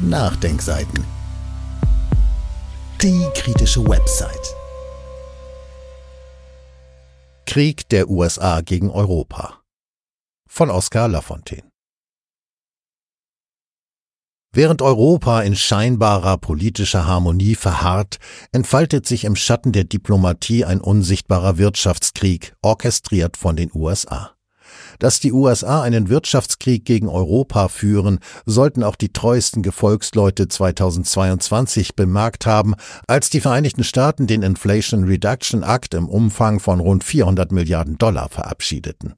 Nachdenkseiten. Die kritische Website. Krieg der USA gegen Europa von Oskar Lafontaine. Während Europa in scheinbarer politischer Harmonie verharrt, entfaltet sich im Schatten der Diplomatie ein unsichtbarer Wirtschaftskrieg, orchestriert von den USA. Dass die USA einen Wirtschaftskrieg gegen Europa führen, sollten auch die treuesten Gefolgsleute 2022 bemerkt haben, als die Vereinigten Staaten den Inflation Reduction Act im Umfang von rund 400 Milliarden Dollar verabschiedeten.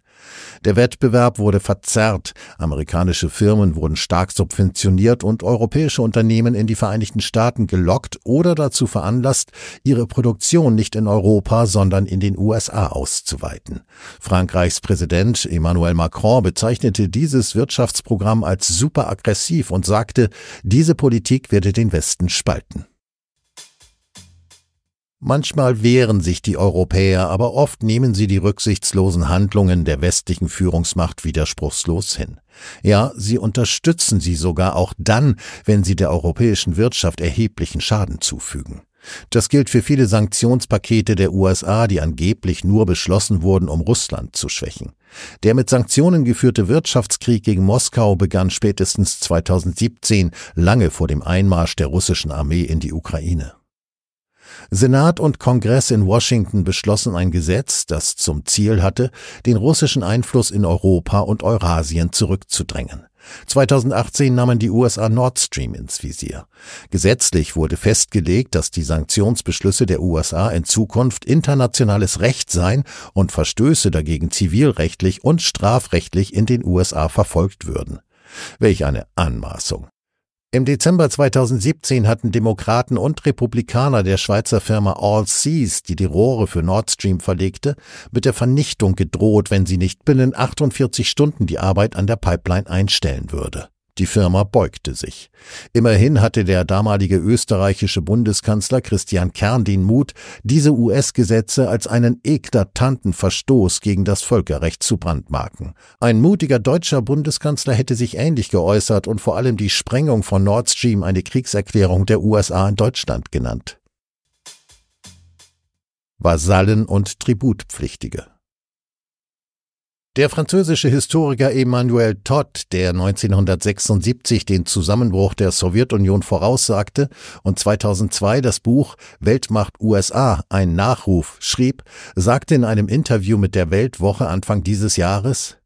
Der Wettbewerb wurde verzerrt, amerikanische Firmen wurden stark subventioniert und europäische Unternehmen in die Vereinigten Staaten gelockt oder dazu veranlasst, ihre Produktion nicht in Europa, sondern in den USA auszuweiten. Frankreichs Präsident Emmanuel Macron bezeichnete dieses Wirtschaftsprogramm als super aggressiv und sagte, diese Politik werde den Westen spalten. Manchmal wehren sich die Europäer, aber oft nehmen sie die rücksichtslosen Handlungen der westlichen Führungsmacht widerspruchslos hin. Ja, sie unterstützen sie sogar auch dann, wenn sie der europäischen Wirtschaft erheblichen Schaden zufügen. Das gilt für viele Sanktionspakete der USA, die angeblich nur beschlossen wurden, um Russland zu schwächen. Der mit Sanktionen geführte Wirtschaftskrieg gegen Moskau begann spätestens 2017, lange vor dem Einmarsch der russischen Armee in die Ukraine. Senat und Kongress in Washington beschlossen ein Gesetz, das zum Ziel hatte, den russischen Einfluss in Europa und Eurasien zurückzudrängen. 2018 nahmen die USA Nord Stream ins Visier. Gesetzlich wurde festgelegt, dass die Sanktionsbeschlüsse der USA in Zukunft internationales Recht seien und Verstöße dagegen zivilrechtlich und strafrechtlich in den USA verfolgt würden. Welch eine Anmaßung. Im Dezember 2017 hatten Demokraten und Republikaner der Schweizer Firma All Seas, die die Rohre für Nord Stream verlegte, mit der Vernichtung gedroht, wenn sie nicht binnen 48 Stunden die Arbeit an der Pipeline einstellen würde. Die Firma beugte sich. Immerhin hatte der damalige österreichische Bundeskanzler Christian Kern den Mut, diese US-Gesetze als einen eklatanten Verstoß gegen das Völkerrecht zu brandmarken. Ein mutiger deutscher Bundeskanzler hätte sich ähnlich geäußert und vor allem die Sprengung von Nord Stream eine Kriegserklärung der USA in Deutschland genannt. Vasallen und Tributpflichtige der französische Historiker Emmanuel Todd, der 1976 den Zusammenbruch der Sowjetunion voraussagte und 2002 das Buch Weltmacht USA, ein Nachruf, schrieb, sagte in einem Interview mit der Weltwoche Anfang dieses Jahres,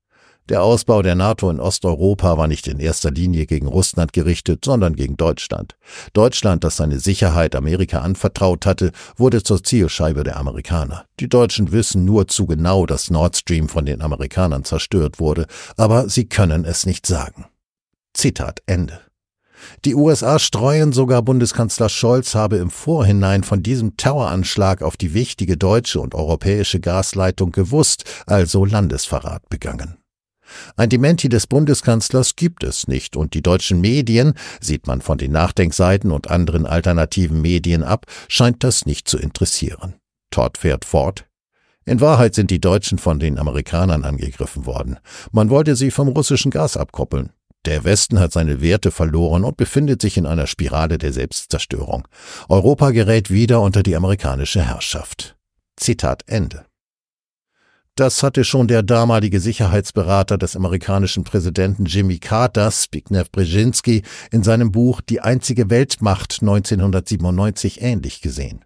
der Ausbau der NATO in Osteuropa war nicht in erster Linie gegen Russland gerichtet, sondern gegen Deutschland. Deutschland, das seine Sicherheit Amerika anvertraut hatte, wurde zur Zielscheibe der Amerikaner. Die Deutschen wissen nur zu genau, dass Nord Stream von den Amerikanern zerstört wurde, aber sie können es nicht sagen. Zitat Ende. Die USA streuen sogar Bundeskanzler Scholz habe im Vorhinein von diesem Terroranschlag auf die wichtige deutsche und europäische Gasleitung gewusst, also Landesverrat begangen. Ein Dementi des Bundeskanzlers gibt es nicht und die deutschen Medien, sieht man von den Nachdenkseiten und anderen alternativen Medien ab, scheint das nicht zu interessieren. Todd fährt fort. In Wahrheit sind die Deutschen von den Amerikanern angegriffen worden. Man wollte sie vom russischen Gas abkoppeln. Der Westen hat seine Werte verloren und befindet sich in einer Spirale der Selbstzerstörung. Europa gerät wieder unter die amerikanische Herrschaft. Zitat Ende. Das hatte schon der damalige Sicherheitsberater des amerikanischen Präsidenten Jimmy Carter, Zbigniew Brzezinski, in seinem Buch Die einzige Weltmacht 1997 ähnlich gesehen.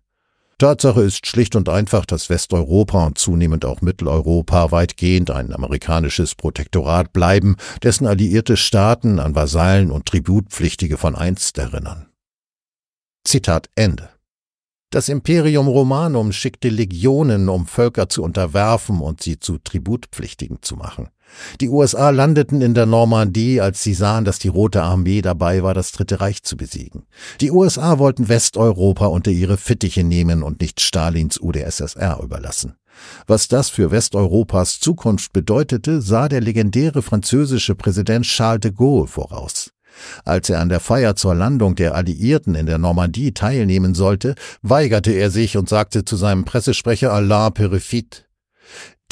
Tatsache ist schlicht und einfach, dass Westeuropa und zunehmend auch Mitteleuropa weitgehend ein amerikanisches Protektorat bleiben, dessen alliierte Staaten an Vasallen und Tributpflichtige von einst erinnern. Zitat Ende. Das Imperium Romanum schickte Legionen, um Völker zu unterwerfen und sie zu Tributpflichtigen zu machen. Die USA landeten in der Normandie, als sie sahen, dass die Rote Armee dabei war, das Dritte Reich zu besiegen. Die USA wollten Westeuropa unter ihre Fittiche nehmen und nicht Stalins UdSSR überlassen. Was das für Westeuropas Zukunft bedeutete, sah der legendäre französische Präsident Charles de Gaulle voraus. Als er an der Feier zur Landung der Alliierten in der Normandie teilnehmen sollte, weigerte er sich und sagte zu seinem Pressesprecher Alain Perifit,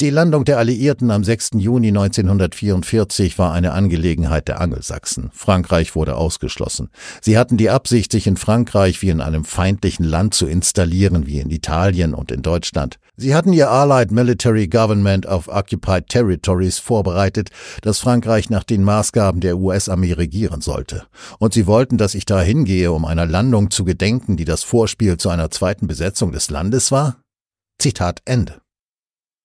die Landung der Alliierten am 6. Juni 1944 war eine Angelegenheit der Angelsachsen. Frankreich wurde ausgeschlossen. Sie hatten die Absicht, sich in Frankreich wie in einem feindlichen Land zu installieren, wie in Italien und in Deutschland. Sie hatten ihr Allied Military Government auf Occupied Territories vorbereitet, dass Frankreich nach den Maßgaben der US-Armee regieren sollte. Und sie wollten, dass ich da hingehe, um einer Landung zu gedenken, die das Vorspiel zu einer zweiten Besetzung des Landes war? Zitat Ende.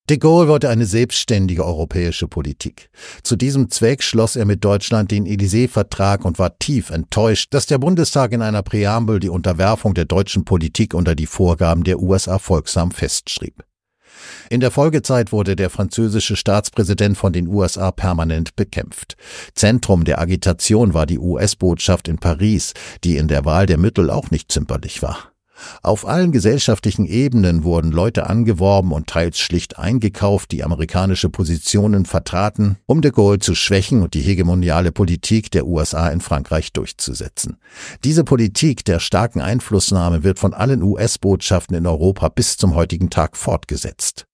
De Gaulle wollte eine selbstständige europäische Politik. Zu diesem Zweck schloss er mit Deutschland den Élysée-Vertrag und war tief enttäuscht, dass der Bundestag in einer Präambel die Unterwerfung der deutschen Politik unter die Vorgaben der USA folgsam festschrieb. In der Folgezeit wurde der französische Staatspräsident von den USA permanent bekämpft. Zentrum der Agitation war die US-Botschaft in Paris, die in der Wahl der Mittel auch nicht zimperlich war. Auf allen gesellschaftlichen Ebenen wurden Leute angeworben und teils schlicht eingekauft, die amerikanische Positionen vertraten, um de Gaulle zu schwächen und die hegemoniale Politik der USA in Frankreich durchzusetzen. Diese Politik der starken Einflussnahme wird von allen US-Botschaften in Europa bis zum heutigen Tag fortgesetzt.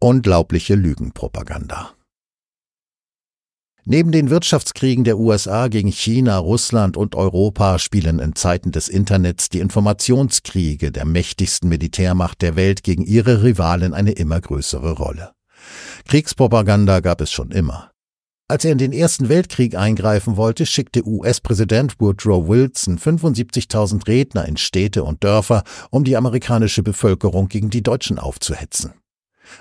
Unglaubliche Lügenpropaganda. Neben den Wirtschaftskriegen der USA gegen China, Russland und Europa spielen in Zeiten des Internets die Informationskriege der mächtigsten Militärmacht der Welt gegen ihre Rivalen eine immer größere Rolle. Kriegspropaganda gab es schon immer. Als er in den Ersten Weltkrieg eingreifen wollte, schickte US-Präsident Woodrow Wilson 75.000 Redner in Städte und Dörfer, um die amerikanische Bevölkerung gegen die Deutschen aufzuhetzen.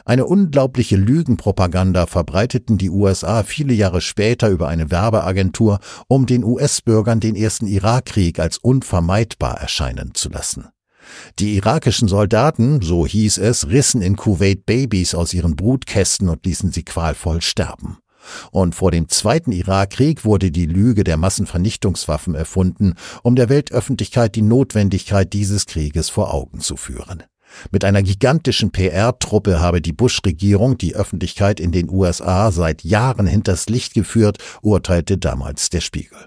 Eine unglaubliche Lügenpropaganda verbreiteten die USA viele Jahre später über eine Werbeagentur, um den US-Bürgern den ersten Irakkrieg als unvermeidbar erscheinen zu lassen. Die irakischen Soldaten, so hieß es, rissen in Kuwait Babys aus ihren Brutkästen und ließen sie qualvoll sterben. Und vor dem Zweiten Irakkrieg wurde die Lüge der Massenvernichtungswaffen erfunden, um der Weltöffentlichkeit die Notwendigkeit dieses Krieges vor Augen zu führen. Mit einer gigantischen PR-Truppe habe die Bush-Regierung die Öffentlichkeit in den USA seit Jahren hinters Licht geführt, urteilte damals der Spiegel.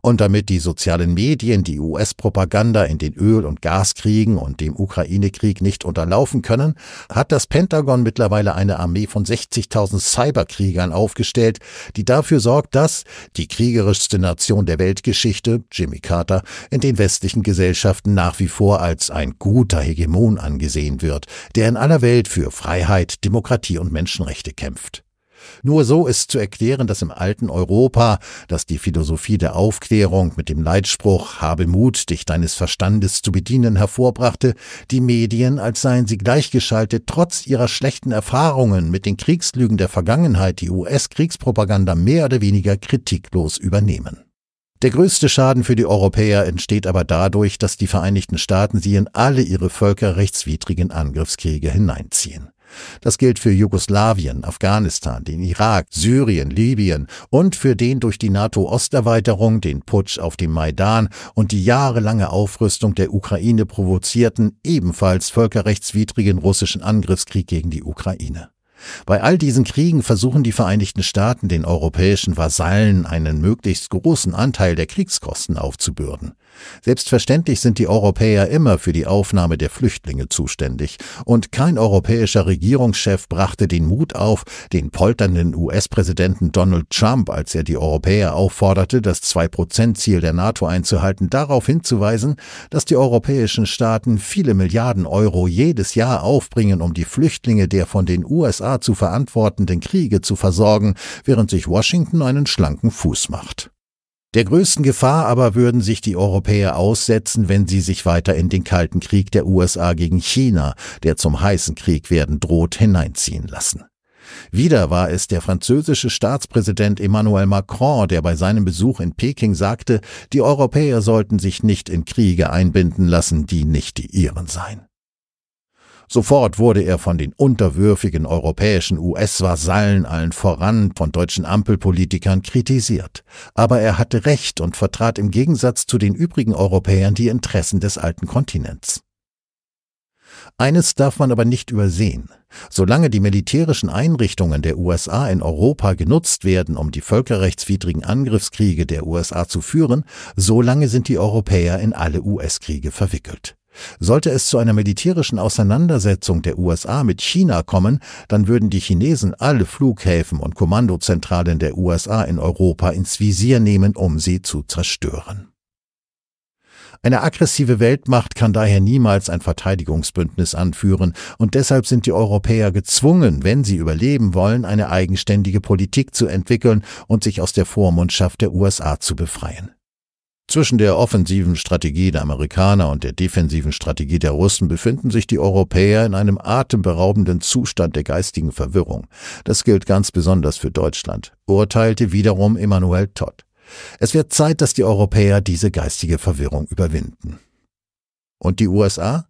Und damit die sozialen Medien die US-Propaganda in den Öl- und Gaskriegen und dem Ukraine-Krieg nicht unterlaufen können, hat das Pentagon mittlerweile eine Armee von 60.000 Cyberkriegern aufgestellt, die dafür sorgt, dass die kriegerischste Nation der Weltgeschichte, Jimmy Carter, in den westlichen Gesellschaften nach wie vor als ein guter Hegemon angesehen wird, der in aller Welt für Freiheit, Demokratie und Menschenrechte kämpft. Nur so ist zu erklären, dass im alten Europa, das die Philosophie der Aufklärung mit dem Leitspruch Habe Mut, dich deines Verstandes zu bedienen hervorbrachte, die Medien, als seien sie gleichgeschaltet, trotz ihrer schlechten Erfahrungen mit den Kriegslügen der Vergangenheit die US-Kriegspropaganda mehr oder weniger kritiklos übernehmen. Der größte Schaden für die Europäer entsteht aber dadurch, dass die Vereinigten Staaten sie in alle ihre völkerrechtswidrigen Angriffskriege hineinziehen. Das gilt für Jugoslawien, Afghanistan, den Irak, Syrien, Libyen und für den durch die NATO-Osterweiterung, den Putsch auf dem Maidan und die jahrelange Aufrüstung der Ukraine provozierten, ebenfalls völkerrechtswidrigen russischen Angriffskrieg gegen die Ukraine. Bei all diesen Kriegen versuchen die Vereinigten Staaten den europäischen Vasallen einen möglichst großen Anteil der Kriegskosten aufzubürden. Selbstverständlich sind die Europäer immer für die Aufnahme der Flüchtlinge zuständig, und kein europäischer Regierungschef brachte den Mut auf, den polternden US-Präsidenten Donald Trump, als er die Europäer aufforderte, das 2-Prozent-Ziel der NATO einzuhalten, darauf hinzuweisen, dass die europäischen Staaten viele Milliarden Euro jedes Jahr aufbringen, um die Flüchtlinge der von den USA USA zu verantwortenden Kriege zu versorgen, während sich Washington einen schlanken Fuß macht. Der größten Gefahr aber würden sich die Europäer aussetzen, wenn sie sich weiter in den Kalten Krieg der USA gegen China, der zum heißen Krieg werden droht, hineinziehen lassen. Wieder war es der französische Staatspräsident Emmanuel Macron, der bei seinem Besuch in Peking sagte, die Europäer sollten sich nicht in Kriege einbinden lassen, die nicht die ihren seien. Sofort wurde er von den unterwürfigen europäischen US-Vasallen allen voran von deutschen Ampelpolitikern kritisiert. Aber er hatte Recht und vertrat im Gegensatz zu den übrigen Europäern die Interessen des alten Kontinents. Eines darf man aber nicht übersehen. Solange die militärischen Einrichtungen der USA in Europa genutzt werden, um die völkerrechtswidrigen Angriffskriege der USA zu führen, solange sind die Europäer in alle US-Kriege verwickelt. Sollte es zu einer militärischen Auseinandersetzung der USA mit China kommen, dann würden die Chinesen alle Flughäfen und Kommandozentralen der USA in Europa ins Visier nehmen, um sie zu zerstören. Eine aggressive Weltmacht kann daher niemals ein Verteidigungsbündnis anführen, und deshalb sind die Europäer gezwungen, wenn sie überleben wollen, eine eigenständige Politik zu entwickeln und sich aus der Vormundschaft der USA zu befreien. Zwischen der offensiven Strategie der Amerikaner und der defensiven Strategie der Russen befinden sich die Europäer in einem atemberaubenden Zustand der geistigen Verwirrung. Das gilt ganz besonders für Deutschland, urteilte wiederum Emmanuel Todd. Es wird Zeit, dass die Europäer diese geistige Verwirrung überwinden. Und die USA?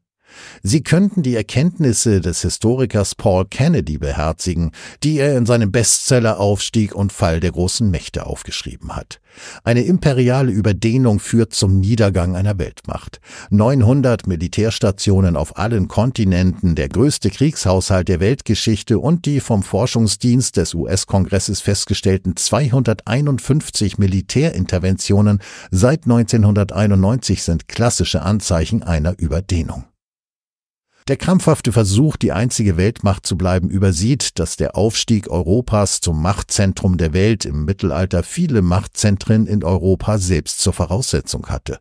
Sie könnten die Erkenntnisse des Historikers Paul Kennedy beherzigen, die er in seinem Bestseller Aufstieg und Fall der großen Mächte aufgeschrieben hat. Eine imperiale Überdehnung führt zum Niedergang einer Weltmacht. 900 Militärstationen auf allen Kontinenten, der größte Kriegshaushalt der Weltgeschichte und die vom Forschungsdienst des US-Kongresses festgestellten 251 Militärinterventionen seit 1991 sind klassische Anzeichen einer Überdehnung. Der krampfhafte Versuch, die einzige Weltmacht zu bleiben, übersieht, dass der Aufstieg Europas zum Machtzentrum der Welt im Mittelalter viele Machtzentren in Europa selbst zur Voraussetzung hatte.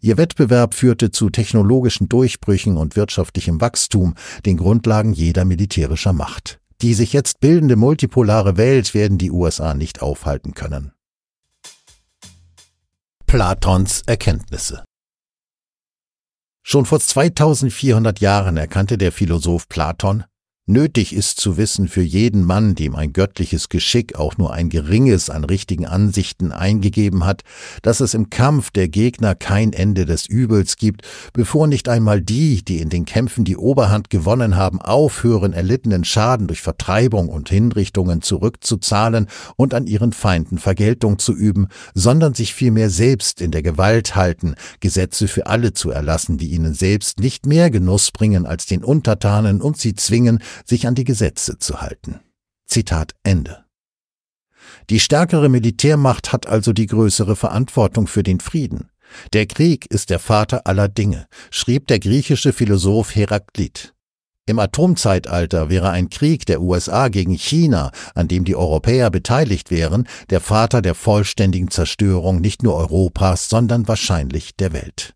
Ihr Wettbewerb führte zu technologischen Durchbrüchen und wirtschaftlichem Wachstum, den Grundlagen jeder militärischer Macht. Die sich jetzt bildende multipolare Welt werden die USA nicht aufhalten können. Platons Erkenntnisse Schon vor 2400 Jahren erkannte der Philosoph Platon, Nötig ist zu wissen für jeden Mann, dem ein göttliches Geschick auch nur ein geringes an richtigen Ansichten eingegeben hat, dass es im Kampf der Gegner kein Ende des Übels gibt, bevor nicht einmal die, die in den Kämpfen die Oberhand gewonnen haben, aufhören, erlittenen Schaden durch Vertreibung und Hinrichtungen zurückzuzahlen und an ihren Feinden Vergeltung zu üben, sondern sich vielmehr selbst in der Gewalt halten, Gesetze für alle zu erlassen, die ihnen selbst nicht mehr Genuss bringen als den Untertanen und sie zwingen, sich an die Gesetze zu halten. Zitat Ende. Die stärkere Militärmacht hat also die größere Verantwortung für den Frieden. Der Krieg ist der Vater aller Dinge, schrieb der griechische Philosoph Heraklit. Im Atomzeitalter wäre ein Krieg der USA gegen China, an dem die Europäer beteiligt wären, der Vater der vollständigen Zerstörung nicht nur Europas, sondern wahrscheinlich der Welt.